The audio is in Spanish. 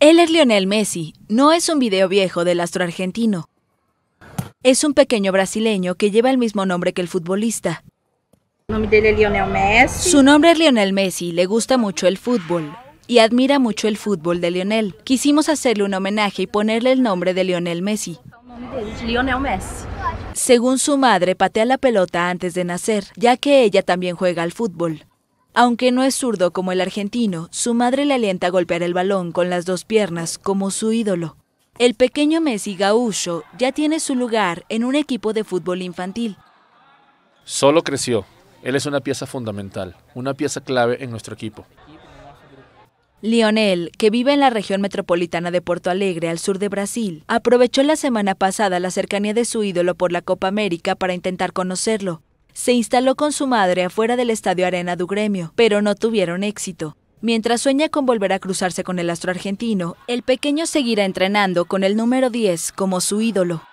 Él es Lionel Messi, no es un video viejo del astro argentino. Es un pequeño brasileño que lleva el mismo nombre que el futbolista. Su nombre es Lionel Messi, le gusta mucho el fútbol y admira mucho el fútbol de Lionel. Quisimos hacerle un homenaje y ponerle el nombre de Lionel Messi. Según su madre, patea la pelota antes de nacer, ya que ella también juega al fútbol. Aunque no es zurdo como el argentino, su madre le alienta a golpear el balón con las dos piernas como su ídolo. El pequeño Messi Gaúcho ya tiene su lugar en un equipo de fútbol infantil. Solo creció. Él es una pieza fundamental, una pieza clave en nuestro equipo. Lionel, que vive en la región metropolitana de Porto Alegre, al sur de Brasil, aprovechó la semana pasada la cercanía de su ídolo por la Copa América para intentar conocerlo. Se instaló con su madre afuera del Estadio Arena du Gremio, pero no tuvieron éxito. Mientras sueña con volver a cruzarse con el astro argentino, el pequeño seguirá entrenando con el número 10 como su ídolo.